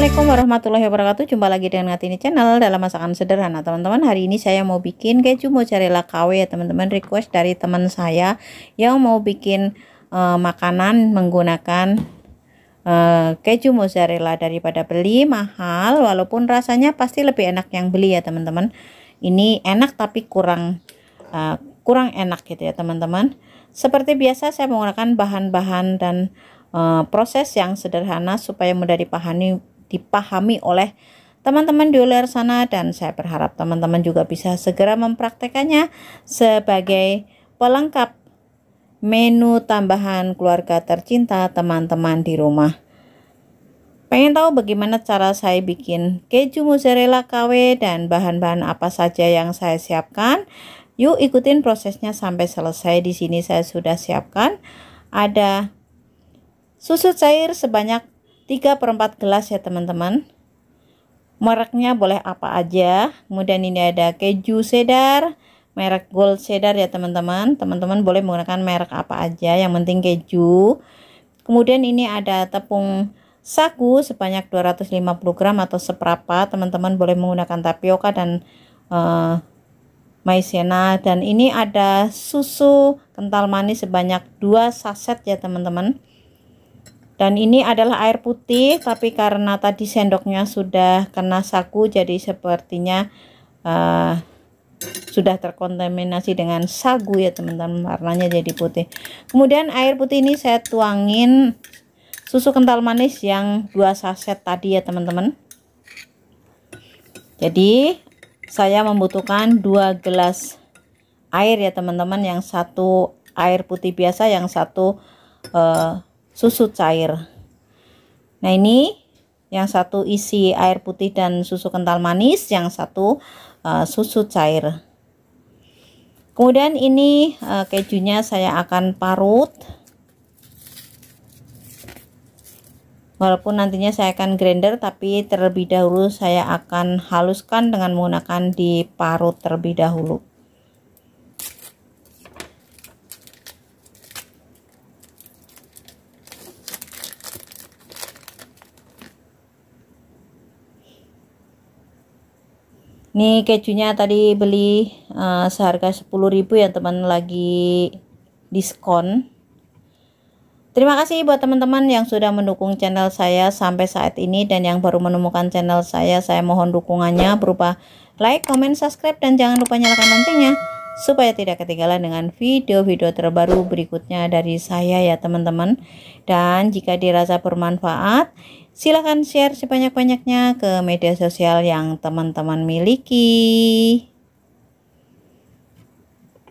Assalamualaikum warahmatullahi wabarakatuh Jumpa lagi dengan Ngatini Channel dalam masakan sederhana teman-teman Hari ini saya mau bikin keju mozzarella KW ya teman-teman Request dari teman saya yang mau bikin uh, makanan menggunakan uh, keju mozzarella Daripada beli mahal walaupun rasanya pasti lebih enak yang beli ya teman-teman Ini enak tapi kurang uh, kurang enak gitu ya teman-teman Seperti biasa saya menggunakan bahan-bahan dan proses yang sederhana supaya mudah dipahami dipahami oleh teman-teman di luar sana dan saya berharap teman-teman juga bisa segera mempraktekannya sebagai pelengkap menu tambahan keluarga tercinta teman-teman di rumah. Pengen tahu bagaimana cara saya bikin keju mozzarella KW dan bahan-bahan apa saja yang saya siapkan? Yuk ikutin prosesnya sampai selesai. Di sini saya sudah siapkan ada susu cair sebanyak 3 per 4 gelas ya teman-teman mereknya boleh apa aja kemudian ini ada keju cheddar merek gold cheddar ya teman-teman teman-teman boleh menggunakan merek apa aja yang penting keju kemudian ini ada tepung sagu sebanyak 250 gram atau seperempat teman-teman boleh menggunakan tapioka dan uh, maizena dan ini ada susu kental manis sebanyak 2 saset ya teman-teman dan ini adalah air putih tapi karena tadi sendoknya sudah kena saku jadi sepertinya uh, sudah terkontaminasi dengan sagu ya teman-teman warnanya jadi putih kemudian air putih ini saya tuangin susu kental manis yang dua saset tadi ya teman-teman jadi saya membutuhkan dua gelas air ya teman-teman yang satu air putih biasa yang satu uh, susu cair nah ini yang satu isi air putih dan susu kental manis yang satu uh, susu cair kemudian ini uh, kejunya saya akan parut walaupun nantinya saya akan grinder tapi terlebih dahulu saya akan haluskan dengan menggunakan diparut terlebih dahulu Ini kejunya tadi beli uh, seharga 10.000 ya teman lagi diskon. Terima kasih buat teman-teman yang sudah mendukung channel saya sampai saat ini dan yang baru menemukan channel saya, saya mohon dukungannya berupa like, comment, subscribe dan jangan lupa nyalakan loncengnya supaya tidak ketinggalan dengan video-video terbaru berikutnya dari saya ya teman-teman. Dan jika dirasa bermanfaat, Silahkan share sebanyak-banyaknya ke media sosial yang teman-teman miliki.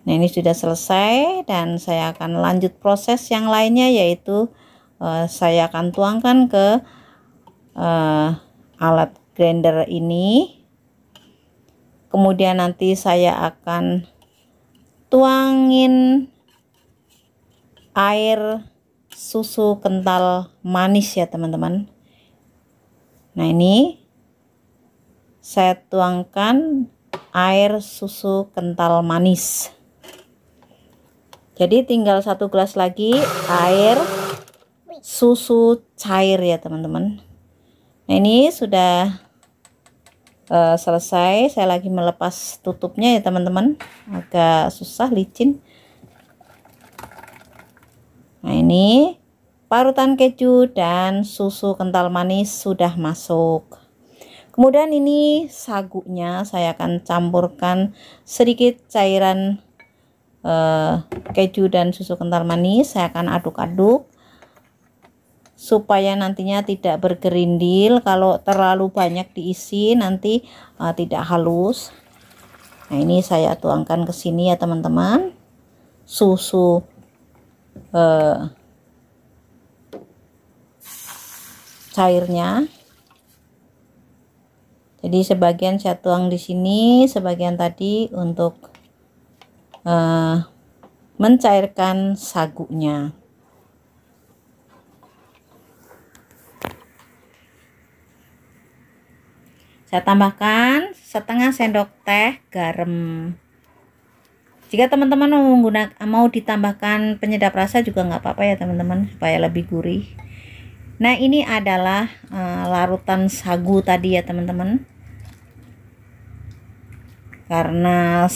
Nah ini sudah selesai dan saya akan lanjut proses yang lainnya yaitu uh, saya akan tuangkan ke uh, alat grinder ini. Kemudian nanti saya akan tuangin air susu kental manis ya teman-teman Nah ini saya tuangkan air susu kental manis. Jadi tinggal satu gelas lagi air susu cair ya teman-teman. Nah ini sudah uh, selesai. Saya lagi melepas tutupnya ya teman-teman. Agak susah licin. Nah ini parutan keju dan susu kental manis sudah masuk kemudian ini sagunya saya akan campurkan sedikit cairan eh, keju dan susu kental manis saya akan aduk-aduk supaya nantinya tidak bergerindil kalau terlalu banyak diisi nanti eh, tidak halus nah ini saya tuangkan ke sini ya teman-teman susu eh, cairnya jadi sebagian saya tuang di sini sebagian tadi untuk uh, mencairkan sagunya saya tambahkan setengah sendok teh garam jika teman-teman mau menggunakan mau ditambahkan penyedap rasa juga nggak apa-apa ya teman-teman supaya lebih gurih Nah ini adalah uh, larutan sagu tadi ya teman-teman Karena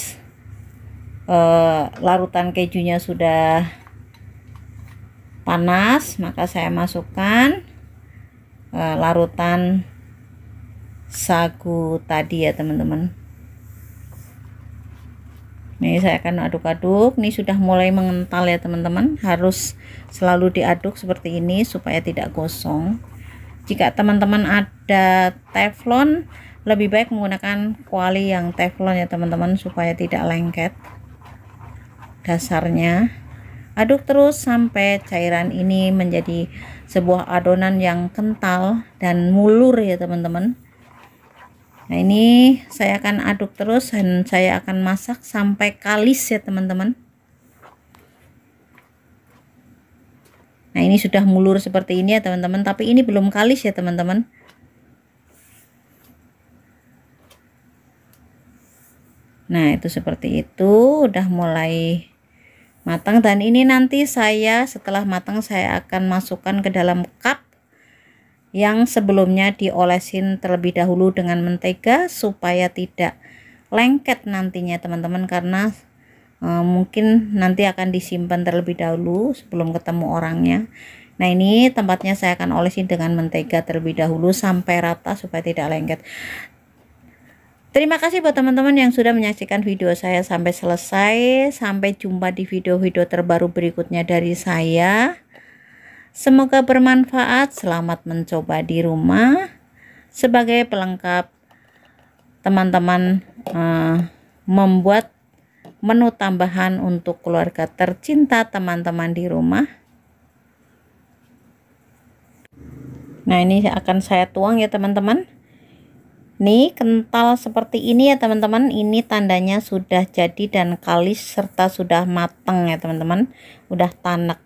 uh, larutan kejunya sudah panas Maka saya masukkan uh, larutan sagu tadi ya teman-teman Nih saya akan aduk-aduk. Ini sudah mulai mengental ya teman-teman. Harus selalu diaduk seperti ini supaya tidak gosong. Jika teman-teman ada teflon, lebih baik menggunakan kuali yang teflon ya teman-teman supaya tidak lengket. Dasarnya aduk terus sampai cairan ini menjadi sebuah adonan yang kental dan mulur ya teman-teman. Nah ini saya akan aduk terus dan saya akan masak sampai kalis ya teman-teman. Nah ini sudah mulur seperti ini ya teman-teman tapi ini belum kalis ya teman-teman. Nah itu seperti itu udah mulai matang dan ini nanti saya setelah matang saya akan masukkan ke dalam cup yang sebelumnya diolesin terlebih dahulu dengan mentega supaya tidak lengket nantinya teman-teman karena e, mungkin nanti akan disimpan terlebih dahulu sebelum ketemu orangnya nah ini tempatnya saya akan olesin dengan mentega terlebih dahulu sampai rata supaya tidak lengket Terima kasih buat teman-teman yang sudah menyaksikan video saya sampai selesai. Sampai jumpa di video-video terbaru berikutnya dari saya. Semoga bermanfaat. Selamat mencoba di rumah sebagai pelengkap teman-teman uh, membuat menu tambahan untuk keluarga tercinta teman-teman di rumah. Nah, ini akan saya tuang ya, teman-teman. Nih, kental seperti ini ya, teman-teman. Ini tandanya sudah jadi dan kalis serta sudah matang ya, teman-teman. Udah tanak.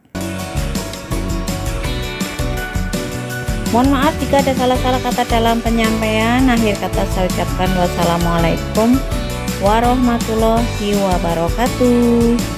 Mohon maaf jika ada salah-salah kata dalam penyampaian. Akhir kata saya ucapkan wassalamualaikum warahmatullahi wabarakatuh.